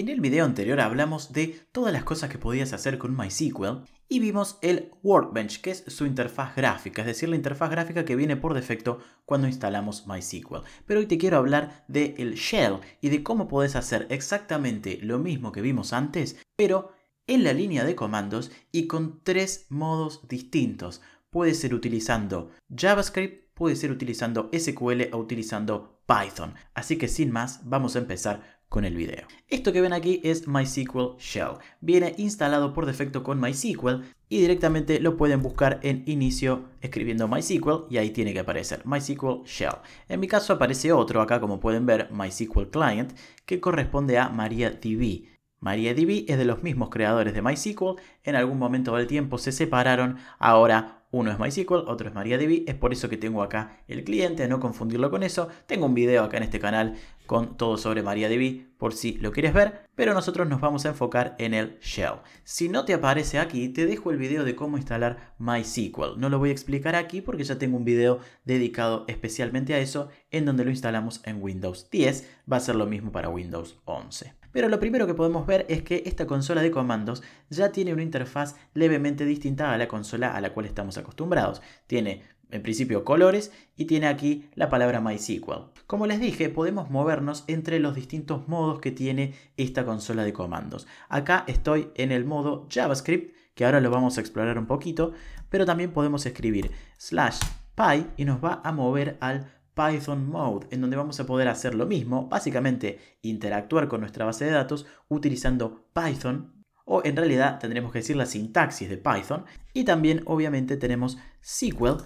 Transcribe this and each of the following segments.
En el video anterior hablamos de todas las cosas que podías hacer con MySQL y vimos el Workbench, que es su interfaz gráfica, es decir, la interfaz gráfica que viene por defecto cuando instalamos MySQL. Pero hoy te quiero hablar del shell y de cómo podés hacer exactamente lo mismo que vimos antes, pero en la línea de comandos y con tres modos distintos. Puede ser utilizando JavaScript, puede ser utilizando SQL o utilizando Python. Así que sin más, vamos a empezar con el video. Esto que ven aquí es MySQL Shell. Viene instalado por defecto con MySQL y directamente lo pueden buscar en inicio escribiendo MySQL y ahí tiene que aparecer MySQL Shell. En mi caso aparece otro acá como pueden ver MySQL Client que corresponde a MariaDB. MariaDB es de los mismos creadores de MySQL, en algún momento del tiempo se separaron, ahora uno es MySQL, otro es MariaDB, es por eso que tengo acá el cliente, no confundirlo con eso. Tengo un video acá en este canal con todo sobre MariaDB por si lo quieres ver, pero nosotros nos vamos a enfocar en el shell. Si no te aparece aquí, te dejo el video de cómo instalar MySQL. No lo voy a explicar aquí porque ya tengo un video dedicado especialmente a eso en donde lo instalamos en Windows 10. Va a ser lo mismo para Windows 11. Pero lo primero que podemos ver es que esta consola de comandos ya tiene una interfaz levemente distinta a la consola a la cual estamos acostumbrados. Tiene en principio colores, y tiene aquí la palabra MySQL. Como les dije, podemos movernos entre los distintos modos que tiene esta consola de comandos. Acá estoy en el modo JavaScript, que ahora lo vamos a explorar un poquito, pero también podemos escribir slash pi y nos va a mover al Python Mode, en donde vamos a poder hacer lo mismo, básicamente interactuar con nuestra base de datos utilizando Python, o en realidad tendremos que decir la sintaxis de Python, y también obviamente tenemos SQL,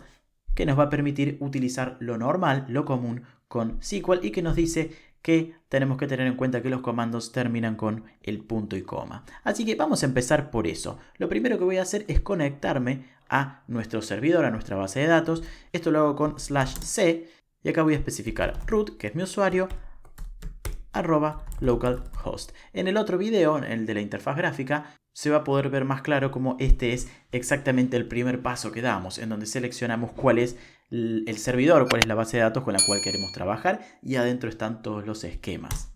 que nos va a permitir utilizar lo normal, lo común con SQL y que nos dice que tenemos que tener en cuenta que los comandos terminan con el punto y coma. Así que vamos a empezar por eso. Lo primero que voy a hacer es conectarme a nuestro servidor, a nuestra base de datos. Esto lo hago con slash c y acá voy a especificar root, que es mi usuario, arroba localhost. En el otro video, en el de la interfaz gráfica, se va a poder ver más claro cómo este es exactamente el primer paso que damos, en donde seleccionamos cuál es el servidor, cuál es la base de datos con la cual queremos trabajar y adentro están todos los esquemas.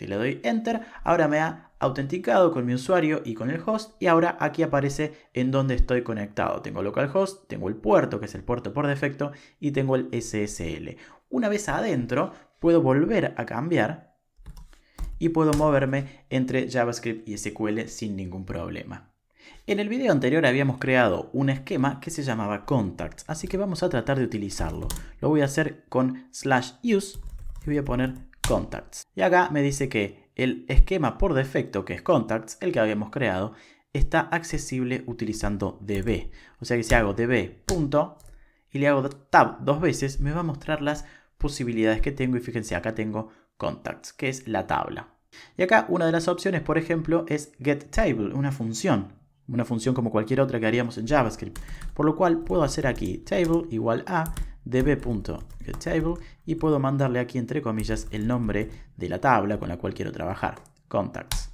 Si le doy Enter, ahora me ha autenticado con mi usuario y con el host y ahora aquí aparece en donde estoy conectado. Tengo localhost, tengo el puerto, que es el puerto por defecto, y tengo el SSL. Una vez adentro, puedo volver a cambiar y puedo moverme entre JavaScript y SQL sin ningún problema. En el video anterior habíamos creado un esquema que se llamaba contacts, así que vamos a tratar de utilizarlo. Lo voy a hacer con slash use y voy a poner contacts. Y acá me dice que el esquema por defecto, que es contacts, el que habíamos creado, está accesible utilizando db. O sea que si hago db punto y le hago tab dos veces, me va a mostrar las posibilidades que tengo. Y fíjense, acá tengo contacts, que es la tabla. Y acá una de las opciones, por ejemplo, es getTable, una función. Una función como cualquier otra que haríamos en JavaScript. Por lo cual puedo hacer aquí table igual a db.getTable y puedo mandarle aquí entre comillas el nombre de la tabla con la cual quiero trabajar, contacts.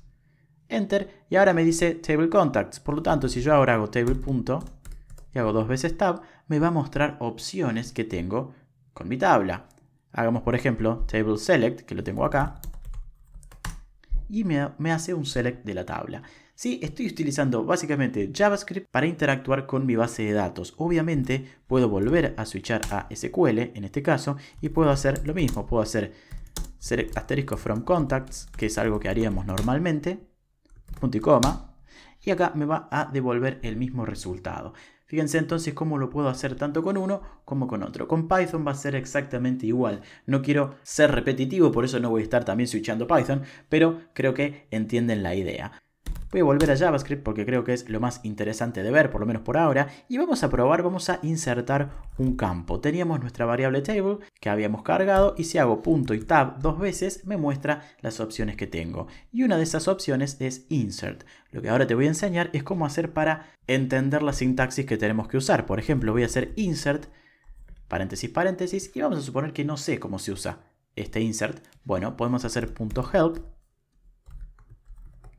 Enter y ahora me dice table contacts. Por lo tanto, si yo ahora hago table. y hago dos veces tab, me va a mostrar opciones que tengo con mi tabla. Hagamos por ejemplo table select, que lo tengo acá, y me, me hace un select de la tabla. Sí, estoy utilizando básicamente JavaScript para interactuar con mi base de datos. Obviamente puedo volver a switchar a SQL en este caso y puedo hacer lo mismo. Puedo hacer select asterisco from contacts, que es algo que haríamos normalmente, punto y coma, y acá me va a devolver el mismo resultado. Fíjense entonces cómo lo puedo hacer tanto con uno como con otro. Con Python va a ser exactamente igual. No quiero ser repetitivo, por eso no voy a estar también switchando Python, pero creo que entienden la idea. Voy a volver a JavaScript porque creo que es lo más interesante de ver, por lo menos por ahora. Y vamos a probar, vamos a insertar un campo. Teníamos nuestra variable table que habíamos cargado y si hago punto y tab dos veces me muestra las opciones que tengo. Y una de esas opciones es insert. Lo que ahora te voy a enseñar es cómo hacer para entender la sintaxis que tenemos que usar. Por ejemplo, voy a hacer insert, paréntesis, paréntesis, y vamos a suponer que no sé cómo se usa este insert. Bueno, podemos hacer punto .help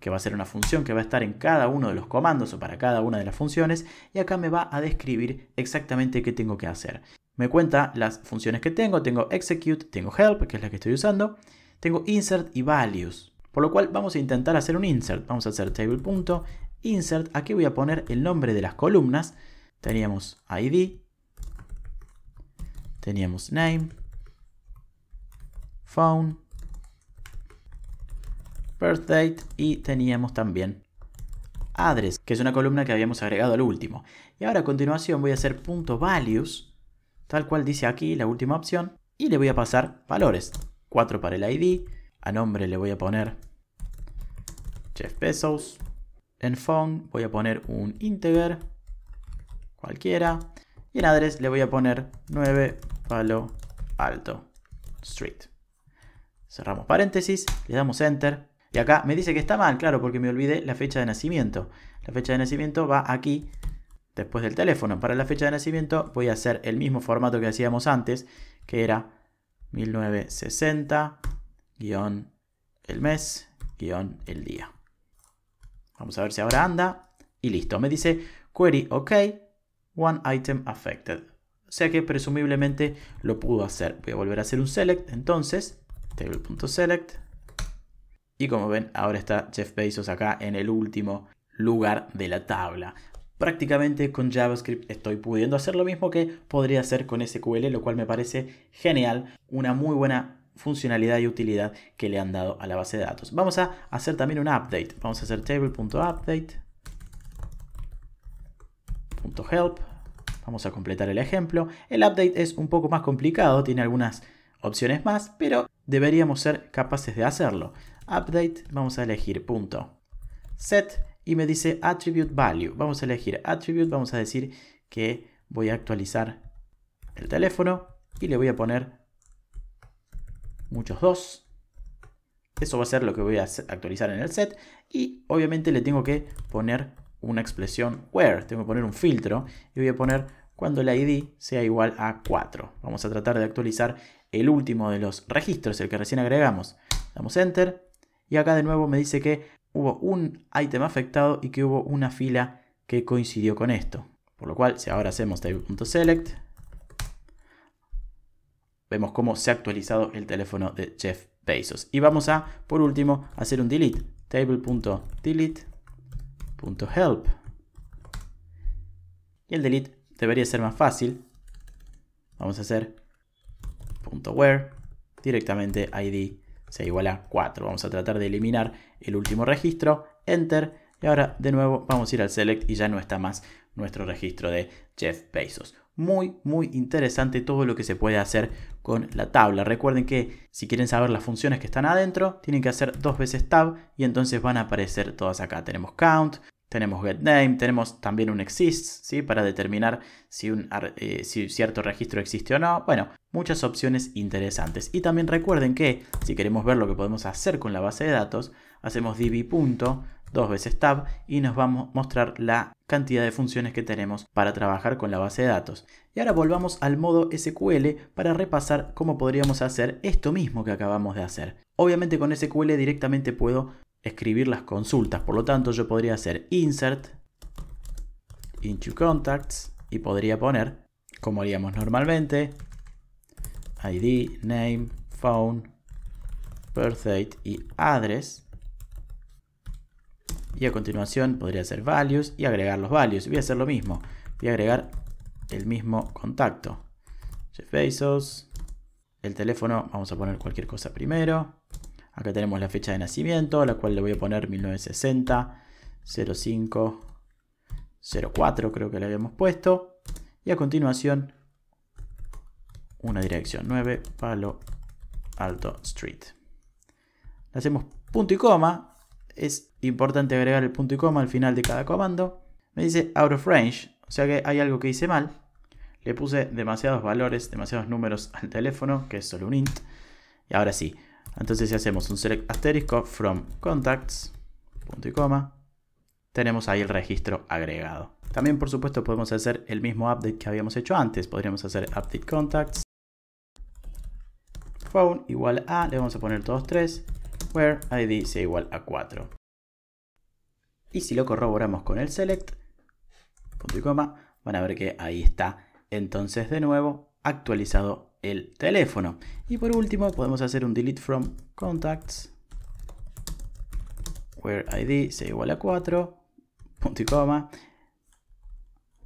que va a ser una función que va a estar en cada uno de los comandos o para cada una de las funciones, y acá me va a describir exactamente qué tengo que hacer. Me cuenta las funciones que tengo, tengo execute, tengo help, que es la que estoy usando, tengo insert y values. Por lo cual vamos a intentar hacer un insert, vamos a hacer table.insert, aquí voy a poner el nombre de las columnas, teníamos id, teníamos name, phone, birthdate y teníamos también address, que es una columna que habíamos agregado al último. Y ahora a continuación voy a hacer punto .values, tal cual dice aquí la última opción, y le voy a pasar valores. 4 para el ID, a nombre le voy a poner Jeff pesos en phone voy a poner un integer, cualquiera, y en address le voy a poner 9 palo alto street. Cerramos paréntesis, le damos enter y acá me dice que está mal, claro, porque me olvidé la fecha de nacimiento. La fecha de nacimiento va aquí después del teléfono. Para la fecha de nacimiento voy a hacer el mismo formato que hacíamos antes, que era 1960, el mes, guión el día. Vamos a ver si ahora anda. Y listo, me dice query OK, one item affected. O sea que presumiblemente lo pudo hacer. Voy a volver a hacer un select, entonces, table.select, y como ven, ahora está Jeff Bezos acá en el último lugar de la tabla. Prácticamente con JavaScript estoy pudiendo hacer lo mismo que podría hacer con SQL, lo cual me parece genial, una muy buena funcionalidad y utilidad que le han dado a la base de datos. Vamos a hacer también un update. Vamos a hacer table.update.help. Vamos a completar el ejemplo. El update es un poco más complicado, tiene algunas opciones más, pero deberíamos ser capaces de hacerlo update, vamos a elegir punto set y me dice attribute value. Vamos a elegir attribute, vamos a decir que voy a actualizar el teléfono y le voy a poner muchos dos. Eso va a ser lo que voy a actualizar en el set y obviamente le tengo que poner una expresión where, tengo que poner un filtro y voy a poner cuando el ID sea igual a 4. Vamos a tratar de actualizar el último de los registros, el que recién agregamos. Damos enter y acá de nuevo me dice que hubo un item afectado y que hubo una fila que coincidió con esto. Por lo cual, si ahora hacemos table.select, vemos cómo se ha actualizado el teléfono de Jeff Bezos. Y vamos a, por último, hacer un delete. Table.delete.help. Y el delete debería ser más fácil. Vamos a hacer .where directamente id se igual a 4. Vamos a tratar de eliminar el último registro, Enter, y ahora de nuevo vamos a ir al Select y ya no está más nuestro registro de Jeff Bezos. Muy, muy interesante todo lo que se puede hacer con la tabla. Recuerden que si quieren saber las funciones que están adentro, tienen que hacer dos veces tab y entonces van a aparecer todas acá. Tenemos count, tenemos getName, tenemos también un Exists, ¿sí? Para determinar si, un, eh, cierto registro existe o no. Bueno, muchas opciones interesantes. Y también recuerden que si queremos ver lo que podemos hacer con la base de datos, hacemos punto dos veces tab y nos vamos a mostrar la cantidad de funciones que tenemos para trabajar con la base de datos. Y ahora volvamos al modo SQL para repasar cómo podríamos hacer esto mismo que acabamos de hacer. Obviamente con SQL directamente puedo escribir las consultas. Por lo tanto, yo podría hacer insert into contacts y podría poner, como haríamos normalmente, ID, name, phone, birthdate y address. Y a continuación podría hacer values y agregar los values. Voy a hacer lo mismo. Voy a agregar el mismo contacto. Jeff Bezos. El teléfono, vamos a poner cualquier cosa primero. Acá tenemos la fecha de nacimiento, la cual le voy a poner 1960, 05, 04 creo que le habíamos puesto. Y a continuación, una dirección 9, Palo Alto Street. Le hacemos punto y coma. Es importante agregar el punto y coma al final de cada comando. Me dice out of range, o sea que hay algo que hice mal. Le puse demasiados valores, demasiados números al teléfono, que es solo un int. Y ahora sí, entonces si hacemos un select asterisco from contacts, punto y coma, tenemos ahí el registro agregado. También por supuesto podemos hacer el mismo update que habíamos hecho antes. Podríamos hacer update contacts, phone igual a, le vamos a poner todos tres, where id sea igual a 4. Y si lo corroboramos con el select, punto y coma, van a ver que ahí está entonces de nuevo actualizado el teléfono. Y por último podemos hacer un delete from contacts where id sea igual a 4, punto y coma.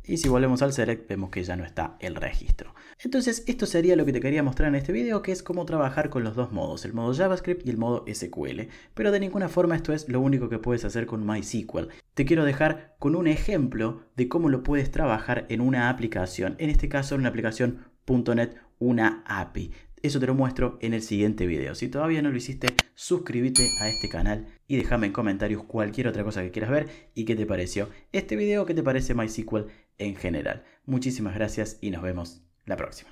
Y si volvemos al select vemos que ya no está el registro. Entonces esto sería lo que te quería mostrar en este video que es cómo trabajar con los dos modos, el modo JavaScript y el modo SQL. Pero de ninguna forma esto es lo único que puedes hacer con MySQL. Te quiero dejar con un ejemplo de cómo lo puedes trabajar en una aplicación, en este caso en una aplicación .NET una API. Eso te lo muestro en el siguiente video. Si todavía no lo hiciste, suscríbete a este canal y déjame en comentarios cualquier otra cosa que quieras ver y qué te pareció este video, qué te parece MySQL en general. Muchísimas gracias y nos vemos la próxima.